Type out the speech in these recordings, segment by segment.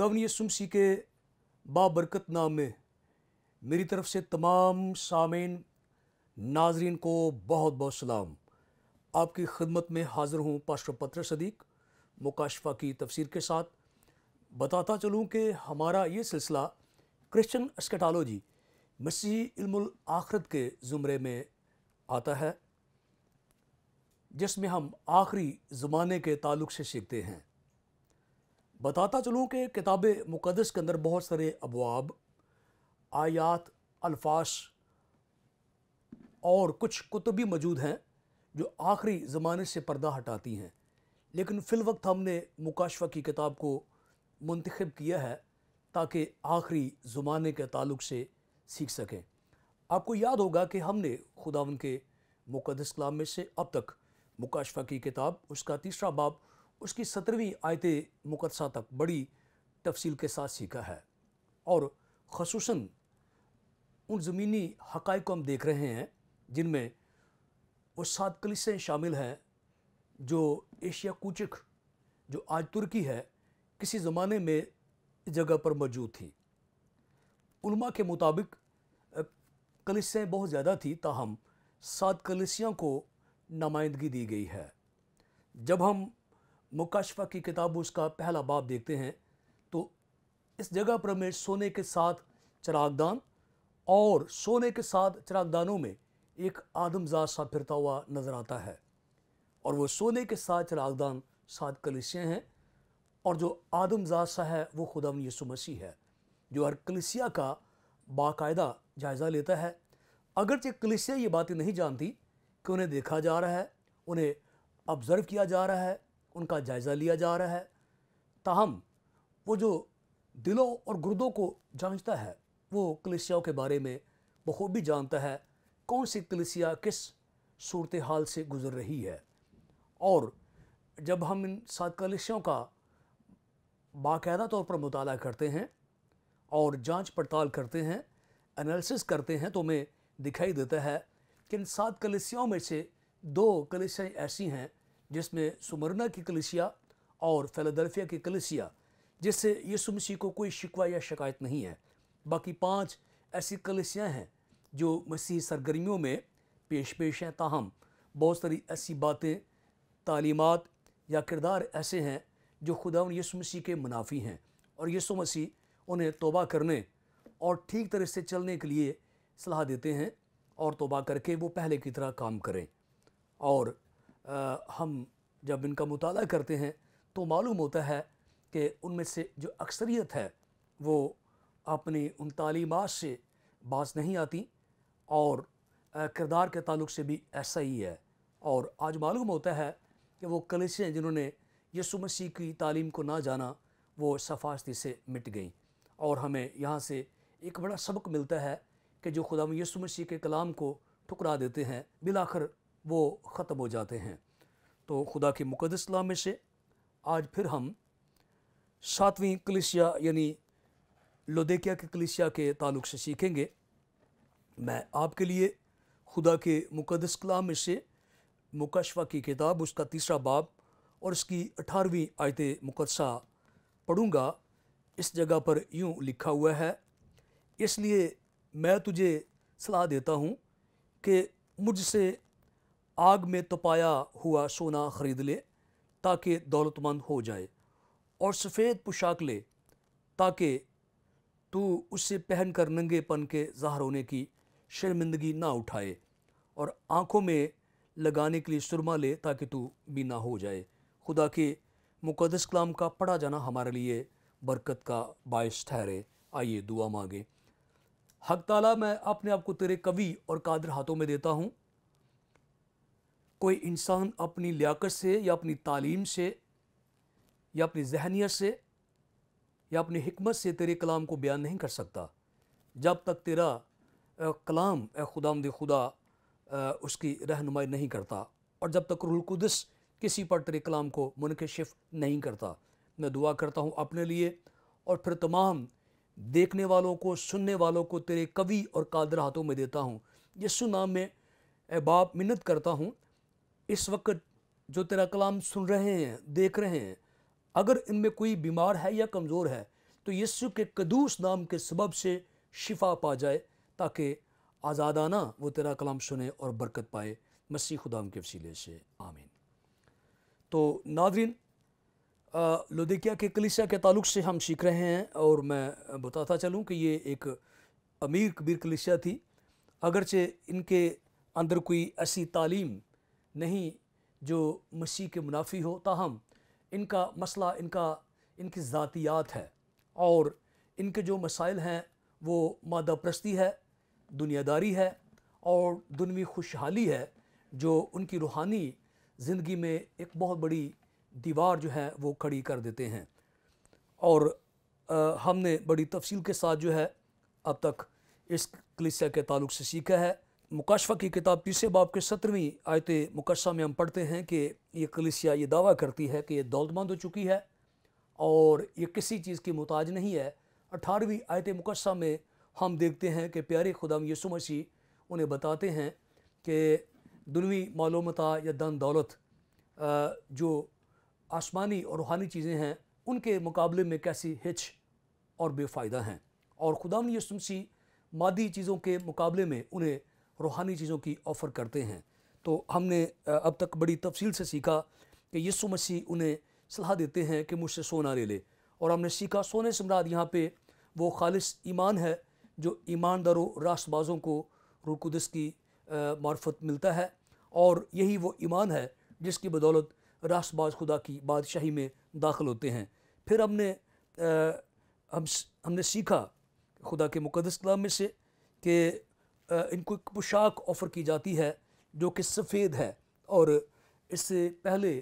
खुदावन सुमसी सी के बाबरकत नाम में मेरी तरफ से तमाम सामीन नाजरीन को बहुत बहुत सलाम आपकी खदमत में हाज़िर हूँ पास्टर पत्र सदीक मुकाशफा की तफसीर के साथ बताता चलूँ कि हमारा ये सिलसिला क्रिश्चन अस्कटालोजी मसीही इल्मुल आखरत के ज़ुमरे में आता है जिसमें हम आखिरी ज़माने के ताल्लुक़ से सीखते हैं बताता चलूँ कि किताब मुकदस के अंदर बहुत सारे अबवाब आयात अल्फाश और कुछ कुतबी मौजूद हैं जो आखिरी ज़माने से पर्दा हटाती हैं लेकिन वक्त हमने मुकाशवा की किताब को मंतखब किया है ताकि आखिरी ज़माने के ताल्लुक से सीख सकें आपको याद होगा कि हमने खुदा उनके मुकदस कलाम में से अब तक मुकाशफा की किताब उसका तीसरा बाब उसकी सत्रहवीं आयत मुकदसा तक बड़ी तफसील के साथ सीखा है और खसूस उन ज़मीनी हक़ को हम देख रहे हैं जिनमें वो सात कलिसें शामिल हैं जो एशिया कूचक जो आज तुर्की है किसी ज़माने में जगह पर मौजूद थी उल्मा के मुताबिक कलिसें बहुत ज़्यादा थी ताहम सात कलिसियों को नुमाइंदगी दी गई है जब हम मुकाशफा की किताब उसका पहला बाब देखते हैं तो इस जगह पर हमें सोने के साथ चरागदान और सोने के साथ चरागदानों में एक आदमजात सा फिरता हुआ नज़र आता है और वो सोने के साथ चरागदान सात कलिसियाँ हैं और जो आदमजा सा है वो खुदा यसु मसीह है जो हर कलिसिया का बाकायदा जायज़ा लेता है अगरचे कलिसिया ये बातें नहीं जानती कि उन्हें देखा जा रहा है उन्हें ऑब्ज़र्व किया जा रहा है उनका जायज़ा लिया जा रहा है ताहम वो जो दिलों और गुर्दों को जांचता है वो कलिसियाओं के बारे में बखूबी जानता है कौन सी कलिसिया किस सूरत हाल से गुज़र रही है और जब हम इन सात कलिसियों का बाकायदा तौर पर मुताल करते हैं और जांच पड़ताल करते हैं एनालिसिस करते हैं तो हमें दिखाई देता है कि इन सात कलिसियाओं में से दो कलिसियाँ ऐसी हैं जिसमें सुमरना की कलिसिया और फिलाडेल्फिया की कलिसिया जिससे यीशु मसीह को कोई शिकवा या शिकायत नहीं है बाकी पांच ऐसी कलिसियाँ हैं जो मसीह सरगर्मियों में पेश पेश हैं ताहम बहुत सारी ऐसी बातें तालीमत या किरदार ऐसे हैं जो खुदा यसु मसीह के मुनाफी हैं और यसु मसीह उन्हें तोबा करने और ठीक तरह से चलने के लिए सलाह देते हैं और तोबा करके वो पहले की तरह काम करें और आ, हम जब इनका मुताल करते हैं तो मालूम होता है कि उनमें से जो अक्सरियत है वो अपनी उन तालीमत से बाज नहीं आती और किरदार के ताल्लुक से भी ऐसा ही है और आज मालूम होता है कि वो कलिसें जिन्होंने यसु मसीह की तालीम को ना जाना वो सफारती से मिट गई और हमें यहाँ से एक बड़ा सबक मिलता है कि जो खुदा यसु मसीह के कलाम को ठुकरा देते हैं बिलाखर वो ख़त्म हो जाते हैं तो खुदा के मुकदसला में से आज फिर हम सातवीं कलिसिया यानी लोदेकिया के कलिसिया के ताल्लुक से सीखेंगे मैं आपके लिए खुदा के मुकदस कलाम में से मुकशवा की किताब उसका तीसरा बाब और उसकी अठारहवीं आयत मुकदसा पढ़ूँगा इस जगह पर यूँ लिखा हुआ है इसलिए मैं तुझे सलाह देता हूँ कि मुझसे आग में तपाया हुआ सोना खरीद ले ताकि दौलतमंद हो जाए और सफ़ेद पोशाक ले ताकि तू उससे पहन कर नंगेपन के ज़ाहर होने की शर्मिंदगी ना उठाए और आँखों में लगाने के लिए सुरमा ले ताकि तू बीना हो जाए खुदा के मुकदस कलाम का पढ़ा जाना हमारे लिए बरकत का बायस ठहरे आइए दुआ मांगे हक ताला मैं अपने आप को तेरे कवि और कादर हाथों में देता हूँ कोई इंसान अपनी लियाकत से या अपनी तालीम से या अपनी जहनीत से या अपनी हमत से तेरे कलाम को बयान नहीं कर सकता जब तक तेरा ए, कलाम ए खुदाम खुदा आ, उसकी रहनुमाई नहीं करता और जब तक रुलकुदस किसी पर तेरे कलाम को मुनकशिफ नहीं करता मैं दुआ करता हूँ अपने लिए और फिर तमाम देखने वालों को सुनने वालों को तेरे कवि और कादर हाथों में देता हूँ यस्सु नाम में बाप मिन्नत करता हूँ इस वक्त जो तेरा कलाम सुन रहे हैं देख रहे हैं अगर इनमें कोई बीमार है या कमज़ोर है तो यीशु के कदूस नाम के सबब से शिफा पा जाए ताकि आज़ादाना वो तेरा कलाम सुने और बरकत पाए मसीह खुदाम के वसीले से आमीन तो नादरीन लुदिकिया के कलिसिया के ताल्लुक से हम सीख रहे हैं और मैं बताता चलूँ कि ये एक अमीर कबीर कलिसिया थी अगरचे इनके अंदर कोई ऐसी तालीम नहीं जो मसीह के मुनाफी हो ताहम इनका मसला इनका इनकी ज़ातियात है और इनके जो मसाइल हैं वो मादा प्रस्ती है दुनियादारी है और दुनवी खुशहाली है जो उनकी रूहानी ज़िंदगी में एक बहुत बड़ी दीवार जो है वो खड़ी कर देते हैं और आ, हमने बड़ी तफसील के साथ जो है अब तक इस कलिसिया के ताल्लुक से सीखा है मुकाशफा की किताब तीसरे बाब के सत्रहवीं आयत मुकशा में हम पढ़ते हैं कि ये कलिसिया ये दावा करती है कि ये दौलतमंद हो चुकी है और ये किसी चीज़ की मोहताज नहीं है अठारहवीं आयत मुकशा में हम देखते हैं कि प्यारे खुदाम यसु मसीह उन्हें बताते हैं कि दुनवी मालूमता या दन दौलत जो आसमानी और रूहानी चीज़ें हैं उनके मुकाबले में कैसी हिच और बेफ़ायदा हैं और खुदाम यसु मसीह मादी चीज़ों के मुकाबले में उन्हें रूहानी चीज़ों की ऑफ़र करते हैं तो हमने अब तक बड़ी तफसील से सीखा कि यीशु मसीह उन्हें सलाह देते हैं कि मुझसे सोना ले ले और हमने सीखा सोने से यहाँ पे वो खालस ईमान है जो ईमानदारों रास्तबाज़ों को रुकुदस की मार्फत मिलता है और यही वो ईमान है जिसकी बदौलत रास्तबाज खुदा की बादशाही में दाखिल होते हैं फिर हमने आ, हम हमने सीखा खुदा के मुकदस कलाम में से कि इनको एक पोशाक ऑफ़र की जाती है जो कि सफ़ेद है और इससे पहले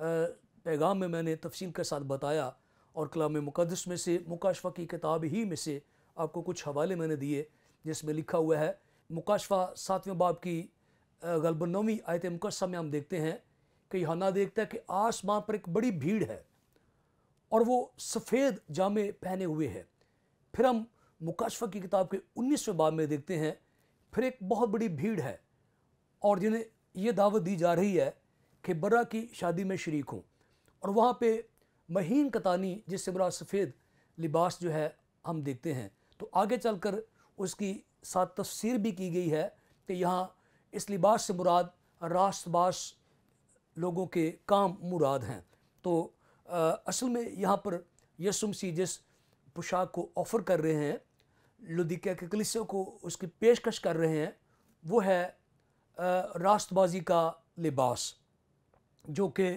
पैगाम में मैंने तफसील के साथ बताया और कलाम मुकदस में से मुकाशफा की किताब ही में से आपको कुछ हवाले मैंने दिए जिसमें लिखा हुआ है मुकाशफा सातवें बाब की गलब नौवीं आयत मुकदसा में हम देखते हैं कि ना देखता है कि आसमां पर एक बड़ी भीड़ है और वो सफ़ेद जामे पहने हुए है फिर हम मुकाशफा की किताब के उन्नीसवें बाब में देखते हैं फिर एक बहुत बड़ी भीड़ है और जिन्हें ये दावत दी जा रही है कि बर्रा की शादी में शरीक हूँ और वहाँ पे महीन कतानी जिससे बड़ा सफ़ेद लिबास जो है हम देखते हैं तो आगे चलकर उसकी साथ तफसीर भी की गई है कि यहाँ इस लिबास से मुराद रास्तबास लोगों के काम मुराद हैं तो आ, असल में यहाँ पर यसुम सी जिस पोशाक को ऑफ़र कर रहे हैं लुदिका के कलिसों को उसकी पेशकश कर रहे हैं वो है रास्तबाजी का लिबास जो कि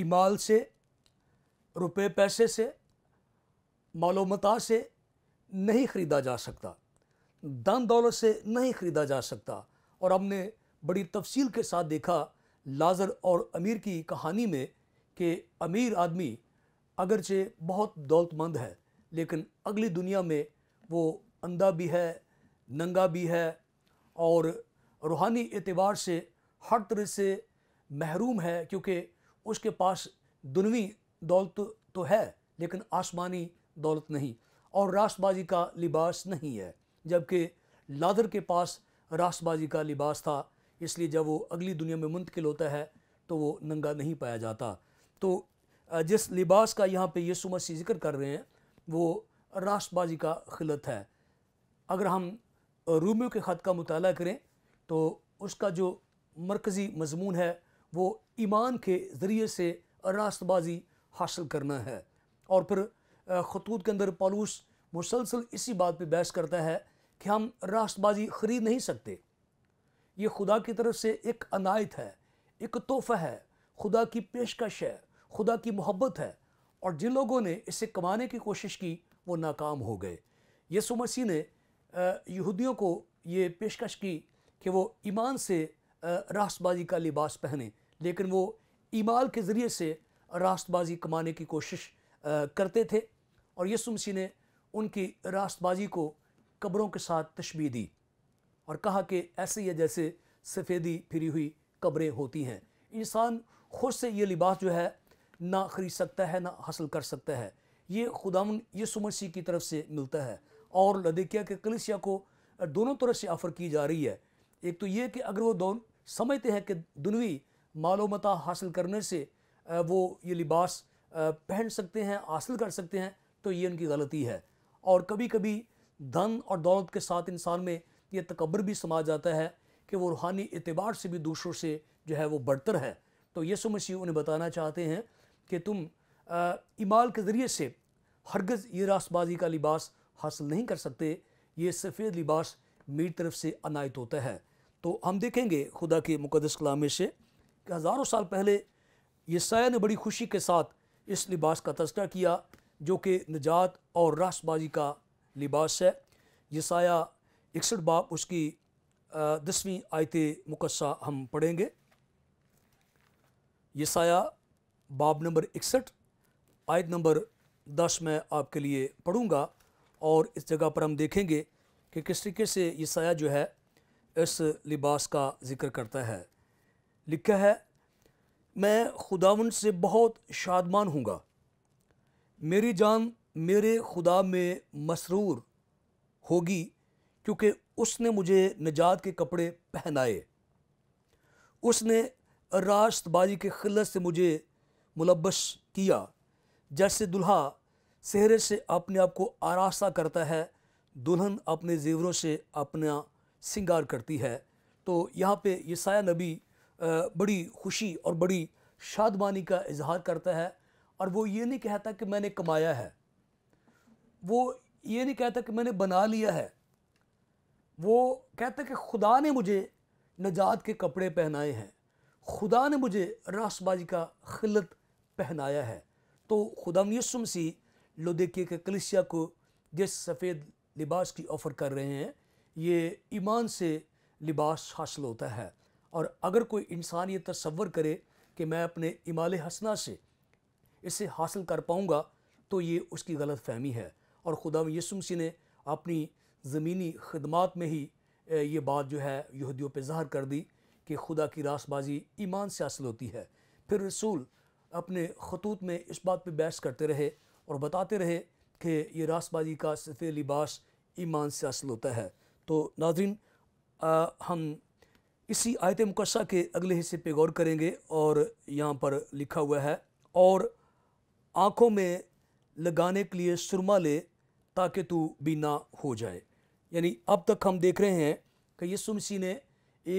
ईमाल से रुपए पैसे से मालोमता से नहीं ख़रीदा जा सकता दान दौलत से नहीं ख़रीदा जा सकता और हमने बड़ी तफसील के साथ देखा लाजर और अमीर की कहानी में कि अमीर आदमी अगरचे बहुत दौलतमंद है लेकिन अगली दुनिया में वो अंधा भी है नंगा भी है और रूहानी एतबार से हर तरह से महरूम है क्योंकि उसके पास दुनवी दौलत तो है लेकिन आसमानी दौलत नहीं और रासबाजी का लिबास नहीं है जबकि लादर के पास रासबाजी का लिबास था इसलिए जब वो अगली दुनिया में मुंतकिल होता है तो वो नंगा नहीं पाया जाता तो जिस लिबास का यहाँ पे यीशु मसीह जिक्र कर रहे हैं वो राष्ट्रबाजी का खिलत है अगर हम रूमियों के ख़त का मताल करें तो उसका जो मरकज़ी मजमून है वो ईमान के ज़रिए से रास्तबाजी हासिल करना है और फिर खतूत के अंदर पालूस मुसलसल इसी बात पे बहस करता है कि हम रास्तबाजी ख़रीद नहीं सकते ये खुदा की तरफ से एक अनायत है एक तोहफ़ा है खुदा की पेशकश है खुदा की मोहब्बत है और जिन लोगों ने इसे कमाने की कोशिश की वो नाकाम हो गए यसु मसीह ने यहूदियों को ये पेशकश की कि वो ईमान से रास्तबाजी का लिबास पहने लेकिन वो ईमाल के ज़रिए से रास्तबाजी कमाने की कोशिश करते थे और यसु मसीह ने उनकी रास्तबाजी को कब्रों के साथ तशबी दी और कहा कि ऐसे ही जैसे सफ़ेदी फिरी हुई कब्रें होती हैं इंसान खुद से ये लिबास जो है ना ख़रीद सकता है ना हासिल कर सकता है ये खुदावन यसु मसीह की तरफ से मिलता है और लदिकिया के कलिसिया को दोनों तरफ से ऑफ़र की जा रही है एक तो ये कि अगर वो दोन समझते हैं कि दुनवी मालूमत हासिल करने से वो ये लिबास पहन सकते हैं हासिल कर सकते हैं तो ये उनकी गलती है और कभी कभी धन और दौलत के साथ इंसान में ये तकबर भी समा जाता है कि वो रूहानी एतबार से भी दूसरों से जो है वो बढ़तर है तो यसु मसीह उन्हें बताना चाहते हैं कि तुम ईमाल के ज़रिए से हरगज़ ये रासबाजी का लिबास हासिल नहीं कर सकते ये सफ़ेद लिबास मेरी तरफ से अनायत होता है तो हम देखेंगे खुदा के मुकदस कलामे से कि हज़ारों साल पहले साया ने बड़ी खुशी के साथ इस लिबास का तस्करा किया जो कि निजात और रासबाजी का लिबास है साया इकसठ बाप उसकी दसवीं आयत मुकस्सा हम पढ़ेंगे साया बाब नंबर इकसठ आयत नंबर दस मैं आपके लिए पढ़ूँगा और इस जगह पर हम देखेंगे कि किस तरीके से ये साया जो है इस लिबास का जिक्र करता है लिखा है मैं खुदावन से बहुत शादमान हूँगा मेरी जान मेरे खुदा में मसरूर होगी क्योंकि उसने मुझे निजात के कपड़े पहनाए उसने रास्तबाजी के खिलत से मुझे मुलबस किया जैसे दुल्हा सेहरे से अपने आप को आरास्ता करता है दुल्हन अपने जेवरों से अपना सिंगार करती है तो यहाँ पे ये साया नबी बड़ी खुशी और बड़ी शादमानी का इजहार करता है और वो ये नहीं कहता कि मैंने कमाया है वो ये नहीं कहता कि मैंने बना लिया है वो कहता कि खुदा ने मुझे नजात के कपड़े पहनाए हैं खुदा ने मुझे रासबाजी का खिलत पहनाया है तो खुदा यसुम सी लोदेखिए के कलिसिया को जिस सफ़ेद लिबास की ऑफ़र कर रहे हैं ये ईमान से लिबास हासिल होता है और अगर कोई इंसान ये तस्वर करे कि मैं अपने इमाल हसना से इसे हासिल कर पाऊँगा तो ये उसकी गलत फहमी है और खुदा यसुमसी ने अपनी ज़मीनी खदमात में ही ये बात जो है यहूदियों पर ज़ाहर कर दी कि खुदा की रासबाजी ईमान से हासिल होती है फिर रसूल अपने खतूत में इस बात पर बहस करते रहे और बताते रहे कि ये रासबाजी का सफ़े लिबास ईमान से हासिल होता है तो नाजरीन हम इसी आयत मुकसा के अगले हिस्से पे गौर करेंगे और यहाँ पर लिखा हुआ है और आँखों में लगाने के लिए सुरमा ले ताकि तू बीना हो जाए यानी अब तक हम देख रहे हैं कि यसु मसीह ने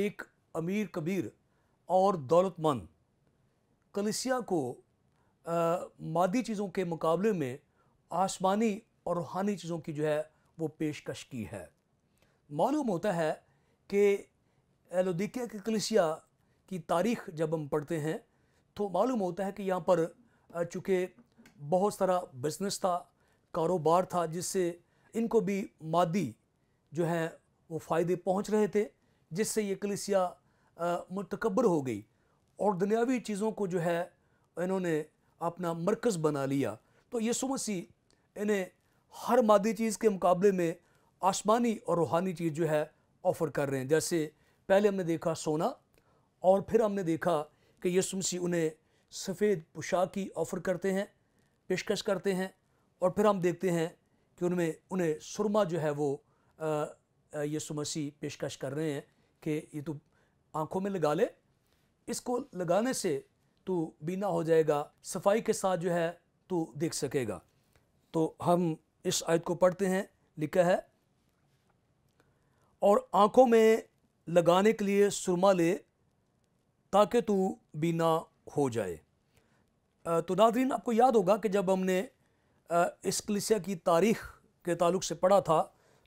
एक अमीर कबीर और दौलतमंद कलिसिया को मादी चीज़ों के मुकाबले में आसमानी और रूहानी चीज़ों की जो है वो पेशकश की है मालूम होता है कि एलोदिकिया की कलिसिया की तारीख जब हम पढ़ते हैं तो मालूम होता है कि यहाँ पर चूँकि बहुत सारा बिजनेस था कारोबार था जिससे इनको भी मादी जो है वो फ़ायदे पहुँच रहे थे जिससे ये कलिसिया मुतकबर हो गई और दुनियावी चीज़ों को जो है इन्होंने अपना मरकज़ बना लिया तो यसु मसीह इन्हें हर मादी चीज़ के मुकाबले में आसमानी और रूहानी चीज़ जो है ऑफ़र कर रहे हैं जैसे पहले हमने देखा सोना और फिर हमने देखा कि यसु मसीह उन्हें सफ़ेद पोशाक की ऑफ़र करते हैं पेशकश करते हैं और फिर हम देखते हैं कि उनमें उन्हें सुरमा जो है वो यसु मसीह पेशकश कर रहे हैं कि ये तो आँखों में लगा ले इसको लगाने से तो बीना हो जाएगा सफाई के साथ जो है तो देख सकेगा तो हम इस आयत को पढ़ते हैं लिखा है और आँखों में लगाने के लिए सुरमा ले ताकि तू बीना हो जाए तो नादरीन आपको याद होगा कि जब हमने इस कलिसिया की तारीख़ के ताल्लुक से पढ़ा था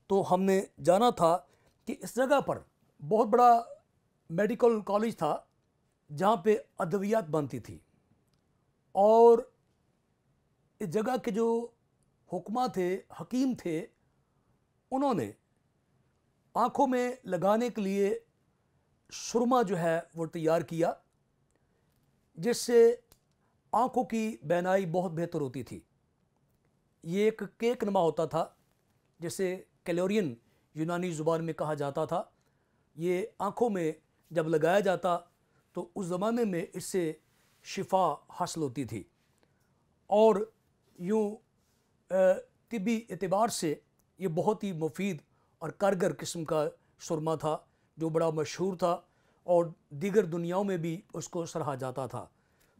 तो हमने जाना था कि इस जगह पर बहुत बड़ा मेडिकल कॉलेज था जहाँ पे अद्वियात बनती थी और इस जगह के जो हुक्मा थे हकीम थे उन्होंने आँखों में लगाने के लिए सुरमा जो है वो तैयार किया जिससे आँखों की बेनाई बहुत बेहतर होती थी ये एक केक नमा होता था जिसे कैलोरियन यूनानी ज़ुबान में कहा जाता था ये आँखों में जब लगाया जाता तो उस ज़माने में इससे शिफा हासिल होती थी और यूँ तबी एतबार से ये बहुत ही मुफीद और कारगर किस्म का सुरमा था जो बड़ा मशहूर था और दीगर दुनियाओं में भी उसको सराहा जाता था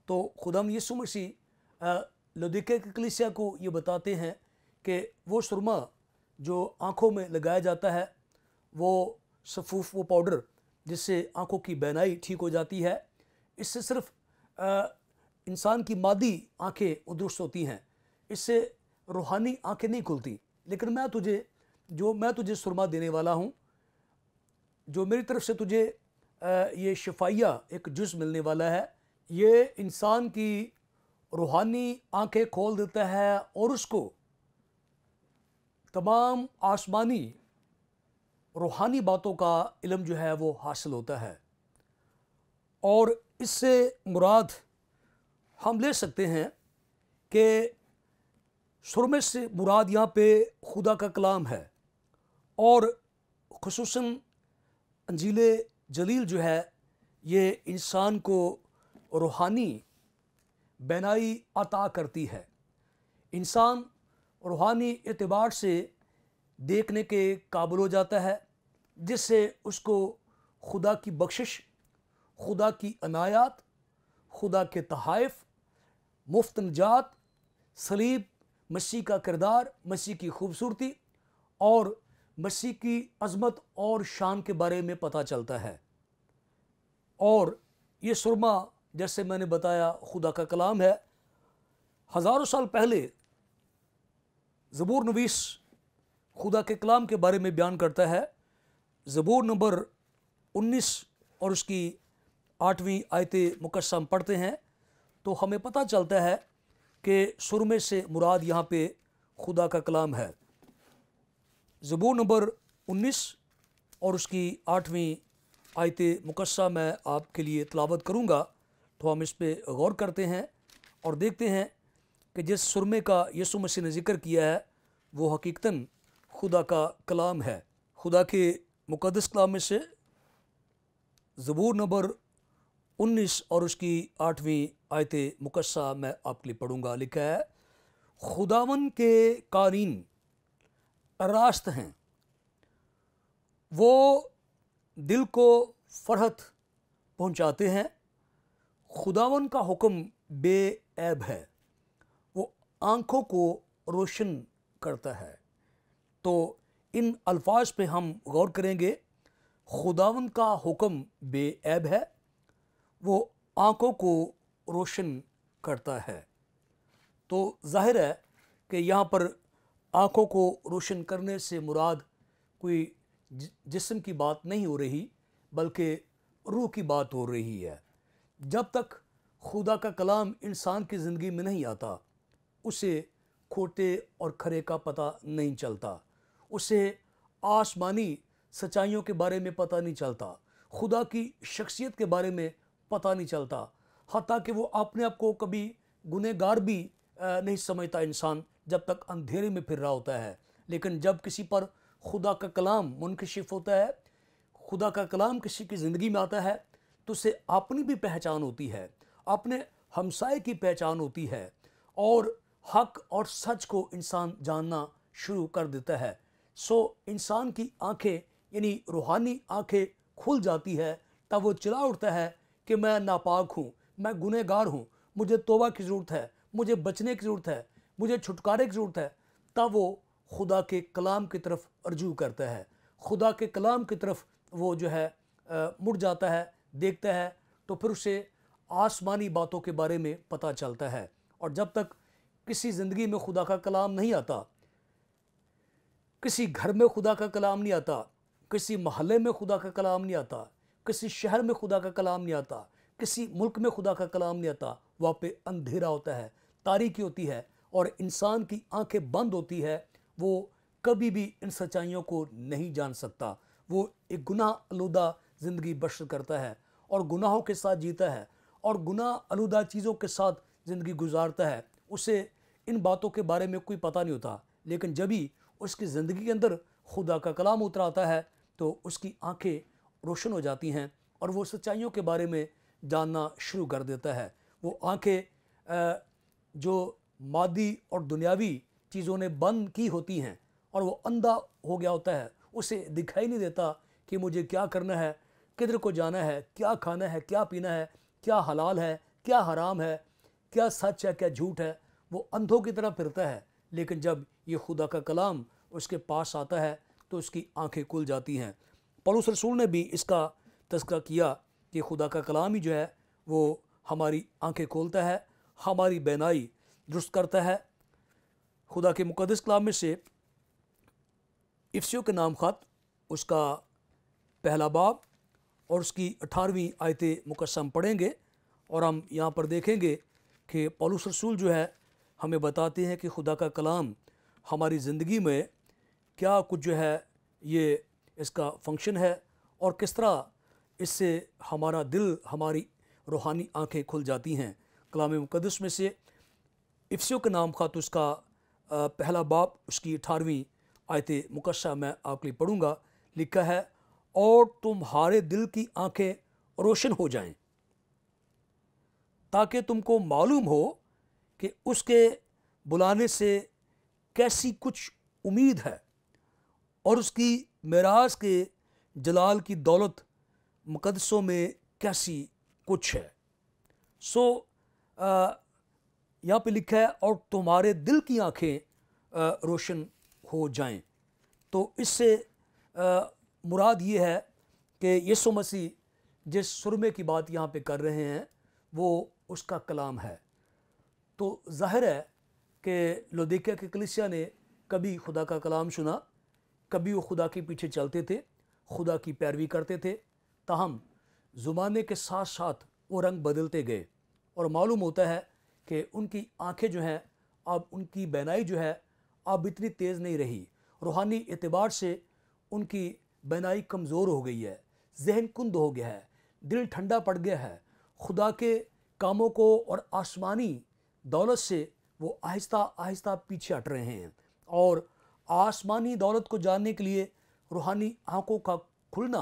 तो खुदाम यसु मसीह लदिके की कलिसिया को ये बताते हैं कि वो सुरमा जो आँखों में लगाया जाता है वो सफूफ वो पाउडर जिससे आँखों की बहनाई ठीक हो जाती है इससे सिर्फ इंसान की मादी आँखें उदुरुस्त होती हैं इससे रूहानी आँखें नहीं खुलती लेकिन मैं तुझे जो मैं तुझे सुरमा देने वाला हूँ जो मेरी तरफ से तुझे ये शिफाया एक जुज मिलने वाला है ये इंसान की रूहानी आंखें खोल देता है और उसको तमाम आसमानी रूहानी बातों का इलम जो है वो हासिल होता है और इससे मुराद हम ले सकते हैं कि सुरमे से मुराद यहाँ पे खुदा का कलाम है और खसूस अंजील जलील जो है ये इंसान को रूहानी बनाई अता करती है इंसान रूहानी एतबार से देखने के काबुल हो जाता है जिससे उसको खुदा की बख्शिश खुदा की अनायात खुदा के तहाइफ मुफ्त नजात सलीब मसीह का किरदार मसीह की खूबसूरती और मसीह की अजमत और शान के बारे में पता चलता है और ये सुरमा जैसे मैंने बताया खुदा का कलाम है हज़ारों साल पहले ज़बूर नवीस खुदा के कलाम के बारे में बयान करता है ज़बूर नंबर 19 और उसकी आठवीं आयत मुकसम पढ़ते हैं तो हमें पता चलता है कि सुरमे से मुराद यहाँ पे खुदा का कलाम है ज़बूर नंबर 19 और उसकी आठवीं आयत मुकस्सा मैं आपके लिए तलावत करूँगा तो हम इस पे गौर करते हैं और देखते हैं कि जिस सुरमे का यसु मसीह ने जिक्र किया है वो हकीकता खुदा का कलाम है खुदा के मुकदस कलाम में से ज़बूर नंबर उन्नीस और उसकी आठवीं आयत मुकस्सा मैं आपके लिए पढ़ूँगा लिखा है खुदावन के कारीन रास्त हैं वो दिल को फरहत पहुँचाते हैं खुदावन का हुक्म बेऐब है वो आँखों को रोशन करता है तो इन अल्फाज पे हम गौर करेंगे खुदावन का हुक्म बेऐब है वो आँखों को रोशन करता है तो जाहिर है कि यहाँ पर आँखों को रोशन करने से मुराद कोई जिस्म की बात नहीं हो रही बल्कि रूह की बात हो रही है जब तक खुदा का कलाम इंसान की ज़िंदगी में नहीं आता उसे खोटे और खरे का पता नहीं चलता उसे आसमानी सच्चाइयों के बारे में पता नहीं चलता खुदा की शख्सियत के बारे में पता नहीं चलता हती कि वो अपने आप को कभी गुनहगार भी नहीं समझता इंसान जब तक अंधेरे में फिर रहा होता है लेकिन जब किसी पर खुदा का कलाम मुनकशिफ होता है खुदा का कलाम किसी की ज़िंदगी में आता है तो उसे अपनी भी पहचान होती है अपने हमसाए की पहचान होती है और हक और सच को इंसान जानना शुरू कर देता है सो इंसान की आंखें यानी रूहानी आंखें खुल जाती है तब वो चिल्ला उठता है कि मैं नापाक हूँ मैं गुनहगार हूँ मुझे तोबा की ज़रूरत है मुझे बचने की ज़रूरत है मुझे छुटकारे की ज़रूरत है तब वो खुदा के कलाम की तरफ अर्जू करता है खुदा के कलाम की तरफ वो जो है आ, मुड़ जाता है देखता है तो फिर उसे आसमानी बातों के बारे में पता चलता है और जब तक किसी ज़िंदगी में खुदा का कलाम नहीं आता किसी घर में खुदा का कलाम नहीं आता किसी महल्ले में खुदा का कलाम नहीं आता किसी शहर में खुदा का कलाम नहीं आता किसी मुल्क में खुदा का कलाम नहीं आता वहाँ पे अंधेरा होता है तारीख़ी होती है और इंसान की आंखें बंद होती है वो कभी भी इन सच्चाइयों को नहीं जान सकता वो एक गुनाह आलूदा ज़िंदगी बशर करता है और गुनाहों के साथ जीता है और गुनाह आलूदा चीज़ों के साथ ज़िंदगी गुजारता है उसे इन बातों के बारे में कोई पता नहीं होता लेकिन जब भी उसकी ज़िंदगी के अंदर खुदा का कलाम उतर आता है तो उसकी आंखें रोशन हो जाती हैं और वो सच्चाइयों के बारे में जानना शुरू कर देता है वो आंखें जो मादी और दुनियावी चीज़ों ने बंद की होती हैं और वो अंधा हो गया होता है उसे दिखाई नहीं देता कि मुझे क्या करना है किधर को जाना है क्या खाना है क्या पीना है क्या हलाल है क्या हराम है क्या सच है क्या झूठ है वो अंधों की तरह फिरता है लेकिन जब ये खुदा का कलाम उसके पास आता है तो उसकी आंखें खुल जाती हैं पड़ोस रसूल ने भी इसका तस्करा किया कि खुदा का कलाम ही जो है वो हमारी आंखें खोलता है हमारी बेनाई दुरुस्त करता है खुदा के मुकदस कलाम में से इफ्सो के नाम ख़त उसका पहला बाब और उसकी अठारहवीं आयत मुकसम पढ़ेंगे और हम यहाँ पर देखेंगे कि पलूस रसूल जो है हमें बताते हैं कि खुदा का कलाम हमारी ज़िंदगी में क्या कुछ जो है ये इसका फंक्शन है और किस तरह इससे हमारा दिल हमारी रूहानी आंखें खुल जाती हैं कलाम मुकदस में से इफ्सियों के नाम खा तो उसका पहला बाप उसकी अठारहवीं आयत मुकशा मैं आपके लिए पढ़ूँगा लिखा है और तुम्हारे दिल की आंखें रोशन हो जाएं ताकि तुमको मालूम हो कि उसके बुलाने से कैसी कुछ उम्मीद है और उसकी मराज के जलाल की दौलत मुकदसों में कैसी कुछ है सो यहाँ पे लिखा है और तुम्हारे दिल की आंखें रोशन हो जाएं तो इससे मुराद ये है कि यसु मसीह जिस सुरमे की बात यहाँ पे कर रहे हैं वो उसका कलाम है तो जाहिर है कि लोदिका के कलिसिया ने कभी खुदा का कलाम सुना कभी वो खुदा के पीछे चलते थे खुदा की पैरवी करते थे ताहम ज़ुमाने के साथ साथ वो रंग बदलते गए और मालूम होता है कि उनकी आंखें जो हैं अब उनकी बनाई जो है अब इतनी तेज़ नहीं रही रूहानी एतबार से उनकी बनाई कमज़ोर हो गई है जहन कुंद हो गया है दिल ठंडा पड़ गया है खुदा के कामों को और आसमानी दौलत से वो आहिस्ता आहिस्ता पीछे हट रहे हैं और आसमानी दौलत को जानने के लिए रूहानी आँखों का खुलना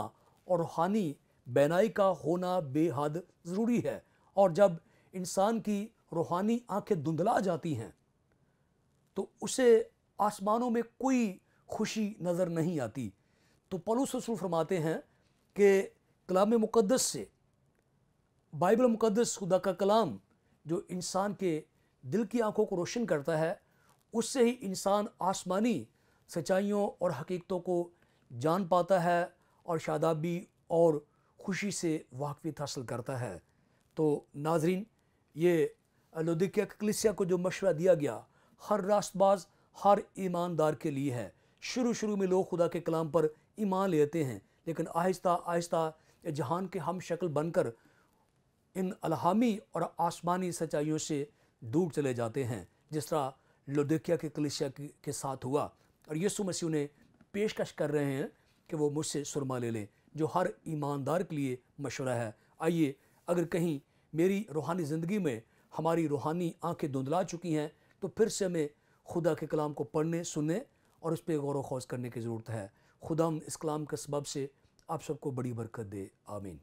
और रूहानी बैनाई का होना बेहद ज़रूरी है और जब इंसान की रूहानी आंखें धुंधला जाती हैं तो उसे आसमानों में कोई खुशी नज़र नहीं आती तो पलूस रसूल फरमाते हैं कि कलाम मुक़दस से बाइबल मुक़दस खुदा का कलाम जो इंसान के दिल की आंखों को रोशन करता है उससे ही इंसान आसमानी सच्चाइयों और हकीकतों को जान पाता है और शादाबी और खुशी से वाकफियत हासिल करता है तो नाजरीन ये लुदिकिया कलिसिया को जो मशवरा दिया गया हर रास्तबाज हर ईमानदार के लिए है शुरू शुरू में लोग खुदा के कलाम पर ईमान लेते हैं लेकिन आहिस्ता आहिस्ता जहान के हम शक्ल बनकर इन अलहामी और आसमानी सच्चाइयों से दूर चले जाते हैं जिस तरह लोदिकिया के कलिसिया के साथ हुआ और यीशु मसीह उन्हें पेशकश कर रहे हैं कि वो मुझसे सुरमा ले लें जो हर ईमानदार के लिए मशवरा है आइए अगर कहीं मेरी रूहानी ज़िंदगी में हमारी रूहानी आंखें धुंधला चुकी हैं तो फिर से हमें खुदा के कलाम को पढ़ने सुनने और उस पर गौर वौज करने की ज़रूरत है खुदा इस कलाम के सबब से आप सबको बड़ी बरकत दे आमीन